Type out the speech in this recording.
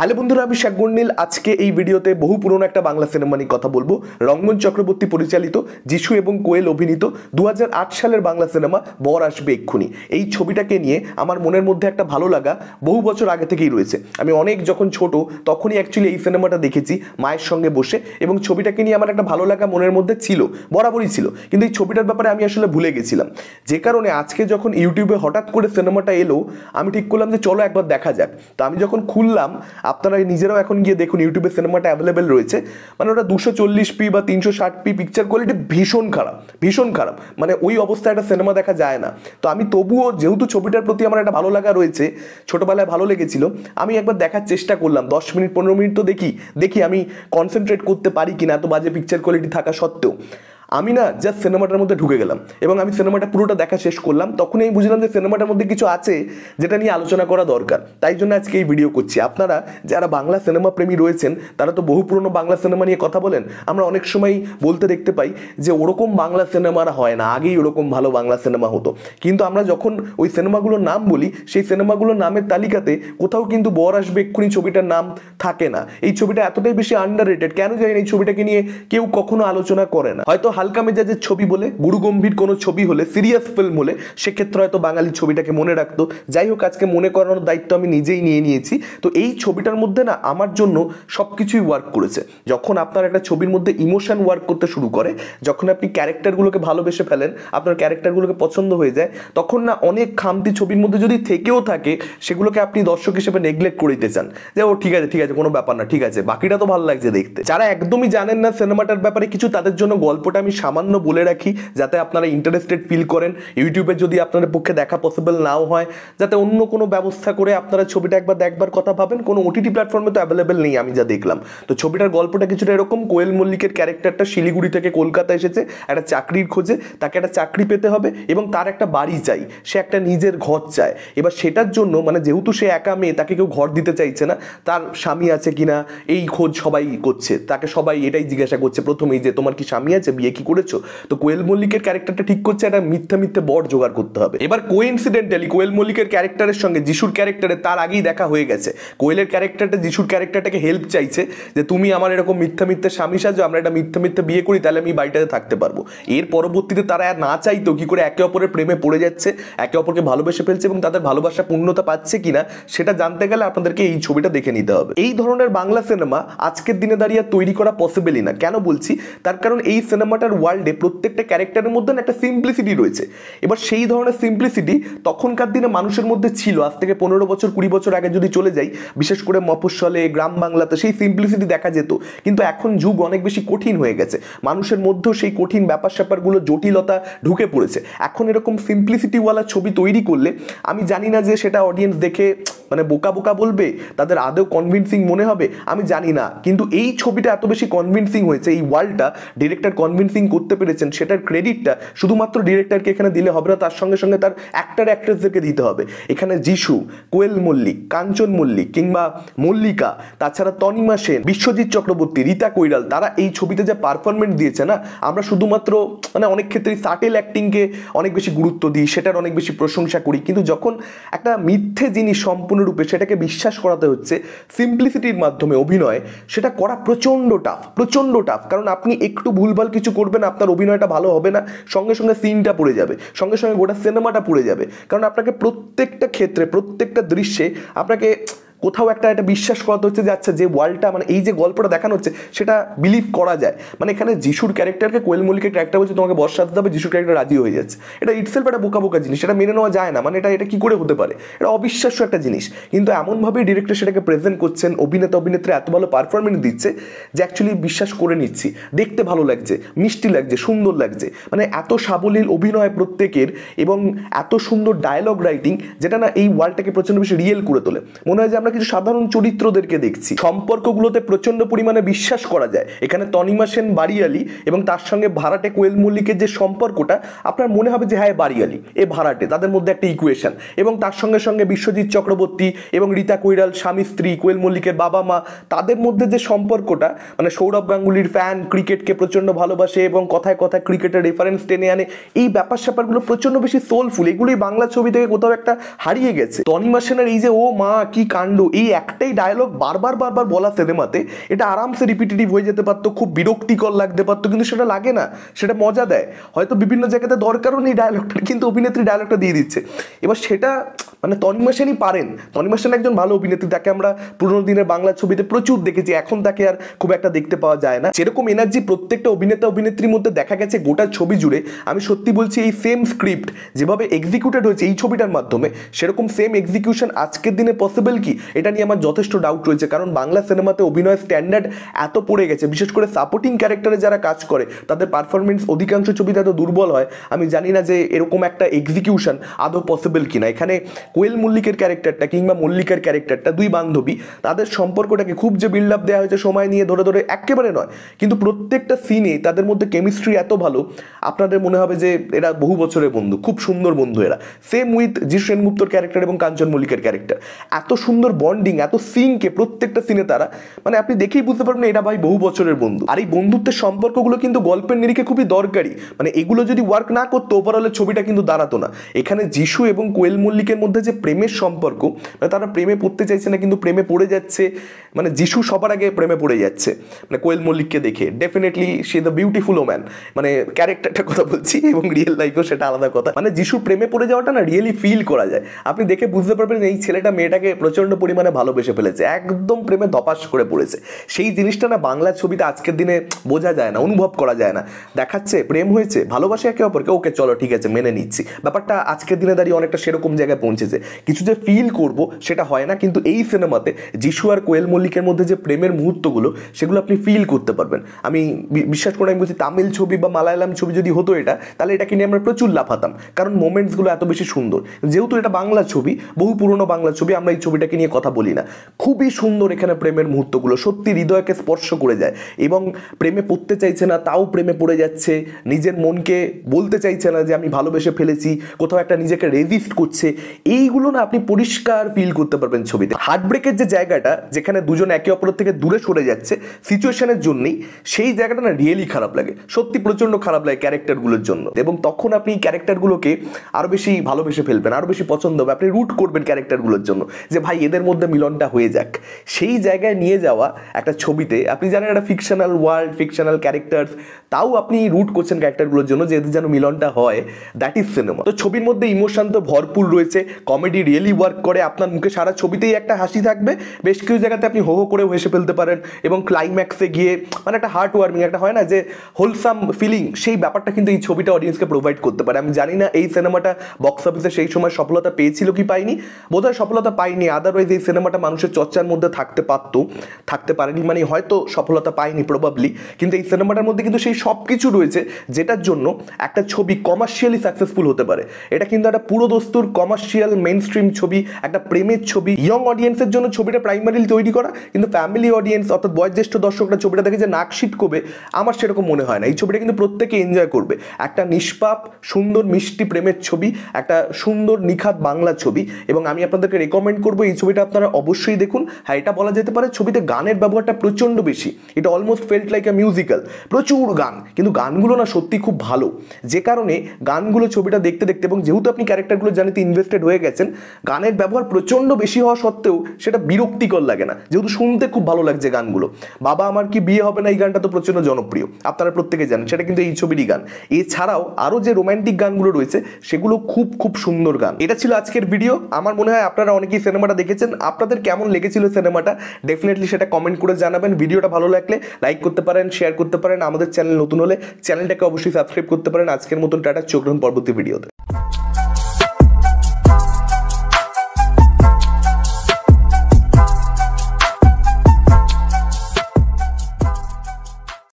hello বন্ধুরা আমি গন্ডিল আজকে এই ভিডিওতে বহু পুরনো একটা বাংলা সিনেমা নিয়ে কথা বলবো রঙ্গন চক্রবর্তী পরিচালিত যিশু এবং কোয়েল অভিনীত দু সালের বাংলা সিনেমা বর আসবে এক্ষুনি এই ছবিটাকে নিয়ে আমার মনের মধ্যে একটা ভালো লাগা বহু বছর আগে থেকেই রয়েছে আমি অনেক যখন ছোট তখনই অ্যাকচুয়ালি এই সিনেমাটা দেখেছি মায়ের সঙ্গে বসে এবং ছবিটাকে নিয়ে আমার একটা ভালো লাগা মনের মধ্যে ছিল বরাবরই ছিল কিন্তু এই ছবিটার ব্যাপারে আমি আসলে ভুলে গেছিলাম যে কারণে আজকে যখন ইউটিউবে হঠাৎ করে সিনেমাটা এলো আমি ঠিক করলাম যে চলো একবার দেখা যাক তো আমি যখন খুললাম আপনারা নিজেরাও এখন গিয়ে দেখুন ইউটিউবে সিনেমাটা অ্যাভেলেবেল রয়েছে মানে ওটা দুশো চল্লিশ পি বা তিনশো ষাট পি পিকচার কোয়ালিটি ভীষণ খারাপ ভীষণ খারাপ মানে ওই অবস্থায় একটা সিনেমা দেখা যায় না তো আমি তবুও যেহেতু ছবিটার প্রতি আমার একটা ভালো লাগা রয়েছে ছোটোবেলায় ভালো লেগেছিল আমি একবার দেখার চেষ্টা করলাম দশ মিনিট পনেরো মিনিট তো দেখি দেখি আমি কনসেন্ট্রেট করতে পারি কিনা এত বাজে পিকচার কোয়ালিটি থাকা সত্ত্বেও আমি না জাস্ট সিনেমাটার মধ্যে ঢুকে গেলাম এবং আমি সিনেমাটা পুরোটা দেখা শেষ করলাম তখনই বুঝলাম যে সিনেমাটার মধ্যে কিছু আছে যেটা নিয়ে আলোচনা করা দরকার তাই জন্য আজকে এই ভিডিও করছি আপনারা যারা বাংলা সিনেমা প্রেমী রয়েছেন তারা তো বহু পুরনো বাংলা সিনেমা নিয়ে কথা বলেন আমরা অনেক সময় বলতে দেখতে পাই যে ওরকম বাংলা সিনেমা আর হয় না আগেই ওরকম ভালো বাংলা সিনেমা হতো কিন্তু আমরা যখন ওই সিনেমাগুলোর নাম বলি সেই সিনেমাগুলোর নামের তালিকাতে কোথাও কিন্তু বর আসবে এক্ষুনি ছবিটার নাম থাকে না এই ছবিটা এতটাই বেশি আন্ডার রেটেড কেন জানি এই ছবিটাকে নিয়ে কেউ কখনো আলোচনা করে না হয়তো হালকা মেজাজের ছবি বলে গুরুগম্ভীর কোনো ছবি হলে সিরিয়াস ফিল্ম হলে সেক্ষেত্রে হয়তো বাঙালি ছবিটাকে মনে রাখতো যাই হোক আজকে মনে করানোর দায়িত্ব আমি নিজেই নিয়ে নিয়েছি তো এই ছবিটার মধ্যে না আমার জন্য সব কিছুই ওয়ার্ক করেছে যখন আপনার একটা ছবির মধ্যে ইমোশন ওয়ার্ক করতে শুরু করে যখন আপনি ক্যারেক্টারগুলোকে ভালোবেসে ফেলেন আপনার ক্যারেক্টারগুলোকে পছন্দ হয়ে যায় তখন না অনেক খামতি ছবির মধ্যে যদি থেকেও থাকে সেগুলোকে আপনি দর্শক হিসেবে নেগলেক্ট করে দিতে চান যে ও ঠিক আছে ঠিক আছে কোনো ব্যাপার না ঠিক আছে বাকিটা তো ভালো লাগছে দেখতে যারা একদমই জানেন না সিনেমাটার ব্যাপারে কিছু তাদের জন্য গল্পটা আমি সামান্য বলে রাখি যাতে আপনারা ইন্টারেস্টেড ফিল করেন ইউটিউবে যদি আপনাদের পক্ষে দেখা পসিবল নাও হয় যাতে অন্য কোনো ব্যবস্থা করে আপনারা ছবিটা একবার দেখবার কথা ভাবেন কোনো ওটিটি প্ল্যাটফর্মে তো অ্যাভেলেবেল নেই আমি যা দেখলাম তো ছবিটার গল্পটা কিছুটা এরকম কোয়েল মল্লিকের ক্যারেক্টারটা শিলিগুড়ি থেকে কলকাতা এসেছে একটা চাকরির খোঁজে তাকে একটা চাকরি পেতে হবে এবং তার একটা বাড়ি চাই সে একটা নিজের ঘর চায় এবার সেটার জন্য মানে যেহেতু সে একা মেয়ে তাকে কেউ ঘর দিতে চাইছে না তার স্বামী আছে কিনা এই খোঁজ সবাই করছে তাকে সবাই এটাই জিজ্ঞাসা করছে প্রথমেই যে তোমার কি স্বামী আছে বিয়ে কি করেছো তো কোয়েল মল্লিকের ক্যারেক্টারটা ঠিক করছে একটা মিথ্যা মিথ্যে বর জোগাড় করতে হবে এবার কোইনসিডেন্টালি কোয়েল মল্লিকের ক্যারেক্টারের সঙ্গে যিশুর ক্যারেক্টারে তার আগেই দেখা হয়ে গেছে কোয়েলের ক্যারেক্টারটা যিশুর ক্যারেক্টারটাকে হেল্প চাইছে যে তুমি আমার এরকম মিথ্যা মিথ্যা স্বামী সাজো আমরা একটা মিথ্যা মিথ্যা বিয়ে করি তাহলে আমি বাড়িটাতে থাকতে পারবো এর পরবর্তীতে তারা আর না চাইতো কি করে একে অপরের প্রেমে পড়ে যাচ্ছে একে অপরকে ভালোবেসে ফেলছে এবং তাদের ভালোবাসা পূর্ণতা পাচ্ছে কিনা সেটা জানতে গেলে আপনাদেরকে এই ছবিটা দেখে নিতে হবে এই ধরনের বাংলা সিনেমা আজকের দিনে দাঁড়িয়ে তৈরি করা পসিবলই না কেন বলছি তার কারণ এই সিনেমাটা সিনেমাটার ওয়ার্ল্ডে প্রত্যেকটা ক্যারেক্টারের মধ্যে একটা সিম্পলিসিটি রয়েছে এবার সেই ধরনের সিম্পলিসিটি তখনকার দিনে মানুষের মধ্যে ছিল আজ থেকে পনেরো বছর কুড়ি বছর আগে যদি চলে যাই বিশেষ করে মফস্বলে গ্রাম বাংলাতে সেই সিম্পলিসিটি দেখা যেত কিন্তু এখন যুগ অনেক বেশি কঠিন হয়ে গেছে মানুষের মধ্যেও সেই কঠিন ব্যাপার স্যাপারগুলো জটিলতা ঢুকে পড়েছে এখন এরকম সিম্পলিসিটিওয়ালা ছবি তৈরি করলে আমি জানি না যে সেটা অডিয়েন্স দেখে মানে বোকা বোকা বলবে তাদের আদৌ কনভিনসিং মনে হবে আমি জানি না কিন্তু এই ছবিটা এত বেশি কনভিনসিং হয়েছে এই ওয়ার্ল্ডটা ডিরেক্টর কনভিনসিং করতে পেরেছেন সেটার ক্রেডিটটা শুধুমাত্র ডিরেক্টরকে এখানে দিলে হবে না তার সঙ্গে সঙ্গে তার অ্যাক্টার অ্যাক্ট্রেসদেরকে দিতে হবে এখানে যিশু কোয়েল মল্লিক কাঞ্চন মল্লিক কিংবা মল্লিকা তাছাড়া তনিমা সেন বিশ্বজিৎ চক্রবর্তী রীতা কৈরাল তারা এই ছবিতে যে পারফরমেন্স দিয়েছে না আমরা শুধুমাত্র মানে অনেক ক্ষেত্রে সাটেল অ্যাক্টিংকে অনেক বেশি গুরুত্ব দিই সেটার অনেক বেশি প্রশংসা করি কিন্তু যখন একটা মিথ্যে জিনিস সম্পূর্ণ সম্পূর্ণরূপে সেটাকে বিশ্বাস করাতে হচ্ছে সিম্পলিসিটির মাধ্যমে অভিনয় সেটা করা প্রচণ্ড টাফ প্রচণ্ড টাফ কারণ আপনি একটু ভুলভাল কিছু করবেন আপনার অভিনয়টা ভালো হবে না সঙ্গে সঙ্গে সিনটা পড়ে যাবে সঙ্গে সঙ্গে গোটা সিনেমাটা পড়ে যাবে কারণ আপনাকে প্রত্যেকটা ক্ষেত্রে প্রত্যেকটা দৃশ্যে আপনাকে কোথাও একটা একটা বিশ্বাস করাতে হচ্ছে যে আচ্ছা যে ওয়ার্ল্ডটা মানে এই যে গল্পটা দেখানো হচ্ছে সেটা বিলিভ করা যায় মানে এখানে যিশুর ক্যারেক্টারকে কোয়েল মল্লিকের ক্যারেক্টার বলছে তোমাকে বর্ষাতে হবে যিশুর ক্যারেক্টার রাজি হয়ে যাচ্ছে এটা ইটসেলফ একটা বোকা বোকা জিনিস এটা মেনে নেওয়া যায় না মানে এটা এটা কী করে হতে পারে এটা অবিশ্বাস্য একটা জিনিস কিন্তু এমনভাবেই ডিরেক্টর সেটাকে প্রেজেন্ট করছেন অভিনেতা অভিনেত্রী এত ভালো পারফরমেন্স দিচ্ছে যে অ্যাকচুয়ালি বিশ্বাস করে নিচ্ছি দেখতে ভালো লাগছে মিষ্টি লাগছে সুন্দর লাগছে মানে এত সাবলীল অভিনয় প্রত্যেকের এবং এত সুন্দর ডায়লগ রাইটিং যেটা না এই ওয়ার্ল্ডটাকে প্রচণ্ড বেশি রিয়েল করে তোলে মনে হয় যে আমরা কিছু সাধারণ চরিত্রদেরকে দেখছি সম্পর্কগুলোতে প্রচন্ড পরিমাণে বিশ্বাস করা যায় এখানে তনিমা সেন বাড়িয়ালি এবং তার সঙ্গে ভাড়াটে কোয়েল মল্লিকের যে সম্পর্কটা আপনার মনে হবে যে হ্যাঁ বাড়িয়ালি এ ভাড়াটে তাদের মধ্যে একটা ইকুয়েশন এবং তার সঙ্গে সঙ্গে বিশ্বজিৎ চক্রবর্তী এবং রীতা কৈরাল স্বামী স্ত্রী কোয়েল মল্লিকের বাবা মা তাদের মধ্যে যে সম্পর্কটা মানে সৌরভ গাঙ্গুলির ফ্যান ক্রিকেটকে প্রচণ্ড ভালোবাসে এবং কথায় কথায় ক্রিকেটের রেফারেন্স টেনে আনে এই ব্যাপার স্যাপারগুলো প্রচণ্ড বেশি সোলফুল এগুলোই বাংলা ছবি থেকে কোথাও একটা হারিয়ে গেছে তনিমা সেনের এই যে ও মা কি কাণ্ড পাণ্ডু এই একটাই ডায়লগ বারবার বারবার বলা সিনেমাতে এটা আরামসে রিপিটেটিভ হয়ে যেতে পারতো খুব বিরক্তিকর লাগতে পারতো কিন্তু সেটা লাগে না সেটা মজা দেয় হয়তো বিভিন্ন জায়গাতে দরকারও নেই ডায়লগটা কিন্তু অভিনেত্রী ডায়লগটা দিয়ে দিচ্ছে এবার সেটা মানে তনিমা সেনই পারেন তনিমা সেন একজন ভালো অভিনেত্রী তাকে আমরা পুরোনো দিনের বাংলা ছবিতে প্রচুর দেখেছি এখন তাকে আর খুব একটা দেখতে পাওয়া যায় না সেরকম এনার্জি প্রত্যেকটা অভিনেতা অভিনেত্রীর মধ্যে দেখা গেছে গোটা ছবি জুড়ে আমি সত্যি বলছি এই সেম স্ক্রিপ্ট যেভাবে এক্সিকিউটেড হয়েছে এই ছবিটার মাধ্যমে সেরকম সেম এক্সিকিউশন আজকের দিনে পসিবল কি এটা নিয়ে আমার যথেষ্ট ডাউট রয়েছে কারণ বাংলা সিনেমাতে অভিনয় স্ট্যান্ডার্ড এত পড়ে গেছে বিশেষ করে সাপোর্টিং ক্যারেক্টারে যারা কাজ করে তাদের পারফরমেন্স অধিকাংশ ছবিতে এত দুর্বল হয় আমি জানি না যে এরকম একটা এক্সিকিউশন আদৌ পসিবল কিনা এখানে কোয়েল মল্লিকের ক্যারেক্টারটা কিংবা মল্লিকের ক্যারেক্টারটা দুই বান্ধবী তাদের সম্পর্কটাকে খুব যে বিল্ড আপ দেওয়া হয়েছে সময় নিয়ে ধরে ধরে একেবারে নয় কিন্তু প্রত্যেকটা সিনে তাদের মধ্যে কেমিস্ট্রি এত ভালো আপনাদের মনে হবে যে এরা বহু বছরের বন্ধু খুব সুন্দর বন্ধু এরা সেম উইথ জিসেন গুপ্তর ক্যারেক্টার এবং কাঞ্চন মল্লিকের ক্যারেক্টার এত সুন্দর বন্ডিং এত সিনকে প্রত্যেকটা সিনে তারা মানে আপনি দেখেই বুঝতে পারবেন এটা ভাই বহু বছরের বন্ধু আর এই বন্ধুত্বের সম্পর্কগুলো কিন্তু গল্পের নিরিখে খুবই দরকারি মানে এগুলো যদি ওয়ার্ক না করতো ওভারঅলের ছবিটা কিন্তু দাঁড়াতো না এখানে যিশু এবং কোয়েল মল্লিকের মধ্যে যে প্রেমের সম্পর্ক মানে তারা প্রেমে পড়তে চাইছে না কিন্তু প্রেমে পড়ে যাচ্ছে মানে যিশু সবার আগে প্রেমে পড়ে যাচ্ছে মানে কোয়েল মল্লিককে দেখে ডেফিনেটলি সে দ্য বিউটিফুল ওম্যান মানে ক্যারেক্টারটা কথা বলছি এবং রিয়েল লাইফেও সেটা আলাদা কথা মানে যিশুর প্রেমে পড়ে যাওয়াটা না রিয়েলি ফিল করা যায় আপনি দেখে বুঝতে পারবেন এই ছেলেটা মেয়েটাকে প্রচণ্ড পরিমাণে ভালোবেসে ফেলেছে একদম প্রেমে ধপাস করে পড়েছে সেই জিনিসটা না বাংলা ছবিতে আজকের দিনে বোঝা যায় না অনুভব করা যায় না দেখাচ্ছে প্রেম হয়েছে ভালোবাসে একে অপরকে ওকে চলো ঠিক আছে মেনে নিচ্ছি ব্যাপারটা আজকের দিনে দাঁড়িয়ে অনেকটা সেরকম জায়গায় পৌঁছেছে কিছু যে ফিল করব সেটা হয় না কিন্তু এই সিনেমাতে যিশু আর কোয়েল মল্লিকের মধ্যে যে প্রেমের মুহূর্তগুলো সেগুলো আপনি ফিল করতে পারবেন আমি বিশ্বাস করে আমি বলছি তামিল ছবি বা মালায়ালাম ছবি যদি হতো এটা তাহলে এটা নিয়ে আমরা প্রচুর লাফাতাম কারণ মোমেন্টসগুলো এত বেশি সুন্দর যেহেতু এটা বাংলা ছবি বহু পুরনো বাংলা ছবি আমরা এই ছবিটাকে নিয়ে কথা বলি না খুবই সুন্দর এখানে প্রেমের মুহূর্তগুলো সত্যি হৃদয়কে স্পর্শ করে যায় এবং প্রেমে পড়তে চাইছে না তাও প্রেমে পড়ে যাচ্ছে নিজের মনকে বলতে চাইছে না যে আমি ভালোবেসে ফেলেছি কোথাও একটা নিজেকে রেজিস্ট করছে এইগুলো না আপনি পরিষ্কার ফিল করতে পারবেন ছবিতে হার্টব্রেকের যে জায়গাটা যেখানে দুজন একে অপরের থেকে দূরে সরে যাচ্ছে সিচুয়েশনের জন্যই সেই জায়গাটা না রিয়েলি খারাপ লাগে সত্যি প্রচণ্ড খারাপ লাগে ক্যারেক্টারগুলোর জন্য এবং তখন আপনি ক্যারেক্টারগুলোকে আরও বেশি ভালোবেসে ফেলবেন আরও বেশি পছন্দ হবে আপনি রুট করবেন ক্যারেক্টারগুলোর জন্য যে ভাই এদের মধ্যে মিলনটা হয়ে যাক সেই জায়গায় নিয়ে যাওয়া একটা ছবিতে আপনি জানেন একটা ফিকশনাল ওয়ার্ল্ড ফিকশনাল ক্যারেক্টার তাও আপনি রুট করছেন ক্যারেক্টারগুলোর জন্য যেহেতু যেন মিলনটা হয় দ্যাট ইজ সিনেমা তো ছবির মধ্যে ইমোশন তো ভরপুর রয়েছে কমেডি রিয়েলি ওয়ার্ক করে আপনার মুখে সারা ছবিতেই একটা হাসি থাকবে বেশ কিছু জায়গাতে আপনি হো হো করে হেসে ফেলতে পারেন এবং ক্লাইম্যাক্সে গিয়ে মানে একটা হার্ট ওয়ার্মিং একটা হয় না যে হোলসাম ফিলিং সেই ব্যাপারটা কিন্তু এই ছবিটা অডিয়েন্সকে প্রোভাইড করতে পারে আমি জানি না এই সিনেমাটা বক্স অফিসে সেই সময় সফলতা পেয়েছিল কি পাইনি বোধহয় সফলতা পাইনি আদারওয়াইজ এই সিনেমাটা মানুষের চর্চার মধ্যে থাকতে পারতো থাকতে পারেনি মানে হয়তো সফলতা পায়নি প্রবাবলি কিন্তু এই সিনেমাটার মধ্যে কিন্তু সেই সব কিছু রয়েছে যেটার জন্য একটা ছবি কমার্শিয়ালি সাকসেসফুল হতে পারে এটা কিন্তু একটা পুরো দস্তুর কমার্শিয়াল মেন স্ট্রিম ছবি একটা প্রেমের ছবি ইয়ং অডিয়েন্সের জন্য ছবিটা প্রাইমারিলি তৈরি করা কিন্তু ফ্যামিলি অডিয়েন্স অর্থাৎ বয়োজ্যেষ্ঠ দর্শকরা ছবিটা দেখে যে নাকশিট করবে আমার সেরকম মনে হয় না এই ছবিটা কিন্তু প্রত্যেকে এনজয় করবে একটা নিষ্পাপ সুন্দর মিষ্টি প্রেমের ছবি একটা সুন্দর নিখাত বাংলা ছবি এবং আমি আপনাদেরকে রেকমেন্ড করবো এই ছবিটা আপনারা অবশ্যই দেখুন হ্যাঁ এটা বলা যেতে পারে ছবিতে গানের ব্যবহারটা প্রচণ্ড বেশি এটা almost felt like a musical প্রচুর গান কিন্তু গানগুলো না সত্যি খুব ভালো যে কারণে গানগুলো ছবিটা দেখতে দেখতে এবং যেহেতু আপনি ক্যারেক্টারগুলো জানিতে ইনভেস্টেড হয়ে গেছেন গানের ব্যবহার প্রচণ্ড বেশি হওয়া সত্ত্বেও সেটা বিরক্তিকর লাগে না যেহেতু শুনতে খুব ভালো লাগছে গানগুলো বাবা আমার কি বিয়ে হবে না এই গানটা তো প্রচণ্ড জনপ্রিয় আপনারা প্রত্যেকে জানেন সেটা কিন্তু এই ছবিরই গান এছাড়াও আরও যে রোম্যান্টিক গানগুলো রয়েছে সেগুলো খুব খুব সুন্দর গান এটা ছিল আজকের ভিডিও আমার মনে হয় আপনারা অনেকেই সিনেমাটা দেখেছেন আপনাদের কেমন লেগেছিল সিনেমাটা ডেফিনেটলি সেটা কমেন্ট করে জানাবেন ভিডিওটা ভালো লাগলে লাইক করতে পারেন শেয়ার করতে পারেন আমাদের চ্যানেল নতুন হলে চ্যানেলটাকে অবশ্যই সাবস্ক্রাইব করতে পারেন আজকের মতন টাটা চোখ পরবর্তী ভিডিওতে